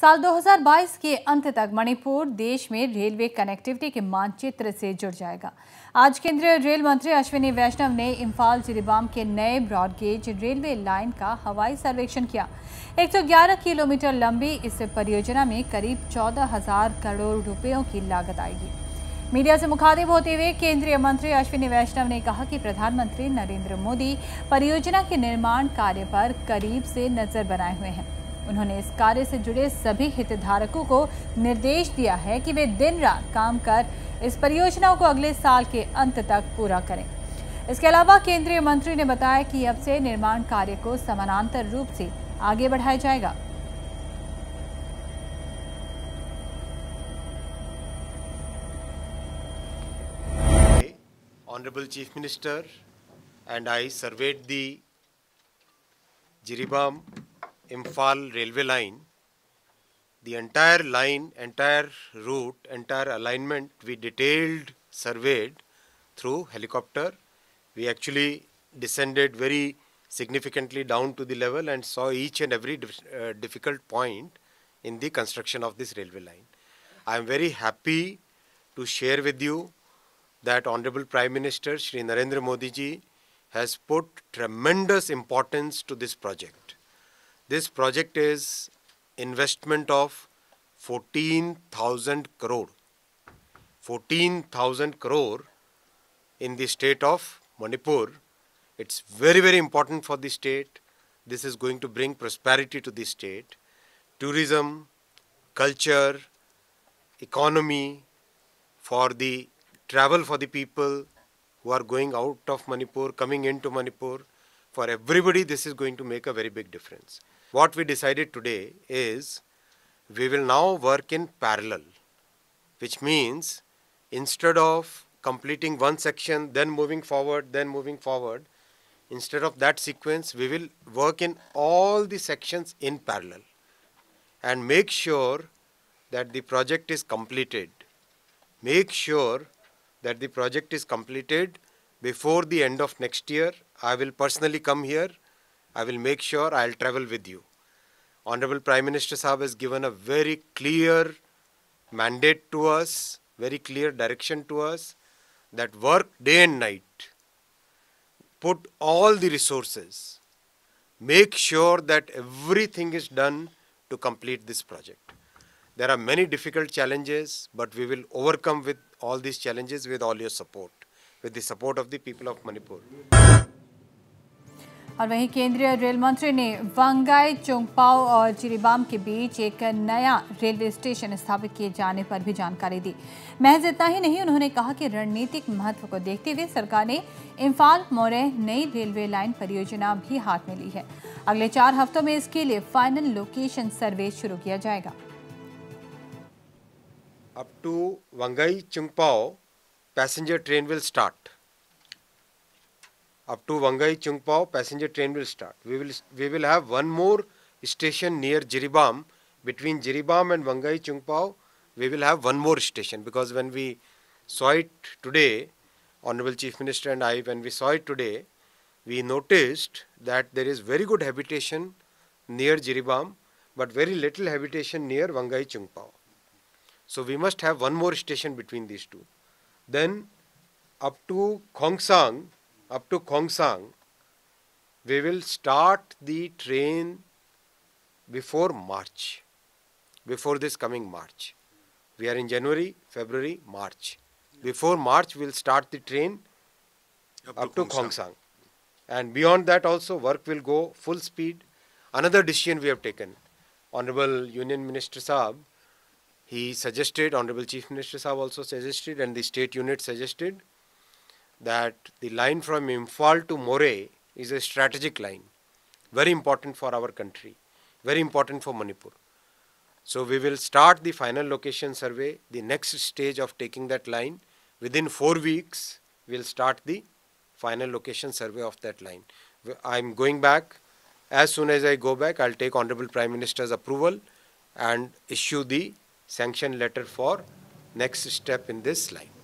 साल 2022 के अंत तक मणिपुर देश में रेलवे कनेक्टिविटी के मानचित्र से जुड़ जाएगा आज केंद्रीय रेल मंत्री अश्विनी वैष्णव ने इम्फाल जिरीबाम के नए ब्रॉडगेज रेलवे लाइन का हवाई सर्वेक्षण किया 111 किलोमीटर लंबी इस परियोजना में करीब चौदह हजार करोड़ रुपयों की लागत आएगी मीडिया से मुखातिब होते हुए केंद्रीय मंत्री अश्विनी वैष्णव ने कहा कि प्रधानमंत्री नरेंद्र मोदी परियोजना के निर्माण कार्य पर करीब से नजर बनाए हुए हैं उन्होंने इस कार्य से जुड़े सभी हितधारकों को निर्देश दिया है कि वे दिन रात काम कर इस परियोजना को अगले साल के अंत तक पूरा करें इसके अलावा केंद्रीय मंत्री ने बताया कि अब से निर्माण कार्य को समानांतर रूप से आगे बढ़ाया जाएगा Honorable Chief Minister and I surveyed the Jiribam Imphal railway line, the entire line, entire route, entire alignment we detailed surveyed through helicopter. We actually descended very significantly down to the level and saw each and every dif uh, difficult point in the construction of this railway line. I am very happy to share with you that Honorable Prime Minister Sri Narendra Modi ji has put tremendous importance to this project. This project is investment of 14,000 crore. 14,000 crore in the state of Manipur. It's very, very important for the state. This is going to bring prosperity to the state. Tourism, culture, economy, for the travel for the people who are going out of Manipur, coming into Manipur. For everybody, this is going to make a very big difference what we decided today is we will now work in parallel, which means instead of completing one section, then moving forward, then moving forward, instead of that sequence, we will work in all the sections in parallel and make sure that the project is completed. Make sure that the project is completed before the end of next year. I will personally come here. I will make sure I'll travel with you. Honorable Prime Minister Saab has given a very clear mandate to us, very clear direction to us that work day and night, put all the resources, make sure that everything is done to complete this project. There are many difficult challenges, but we will overcome with all these challenges with all your support, with the support of the people of Manipur. और वहीं केंद्रीय rail मंत्री ने वंगाई चोंगपाओ और चिरीबाम के बीच एक नया railway station स्थापित किए जाने पर भी जानकारी दी महज इतना ही नहीं उन्होंने कहा कि रणनीतिक महत्व को देखते हुए सरकार ने इम्फाल मोरे नई रेलवे लाइन परियोजना भी हाथ में ली है अगले चार हफ्तों में इसके लिए फाइनल लोकेशन सर्वे शुरू किया जाएगा up to Wangai Chungpao passenger train will start up to Wangai Chungpao passenger train will start. We will, we will have one more station near Jiribam. Between Jiribam and Wangai Chungpao, we will have one more station because when we saw it today, Honorable Chief Minister and I, when we saw it today, we noticed that there is very good habitation near Jiribam, but very little habitation near Wangai Chungpao. So we must have one more station between these two. Then up to Khongsang, up to Kongsang, we will start the train before March, before this coming March. We are in January, February, March. Before March, we'll start the train up, up to, Kongsang. And beyond that also, work will go full speed. Another decision we have taken, Honorable Union Minister Saab, he suggested, Honorable Chief Minister Saab also suggested, and the state unit suggested that the line from Imphal to Moray is a strategic line, very important for our country, very important for Manipur. So we will start the final location survey, the next stage of taking that line. Within four weeks, we'll start the final location survey of that line. I'm going back. As soon as I go back, I'll take Honorable Prime Minister's approval and issue the sanction letter for next step in this line.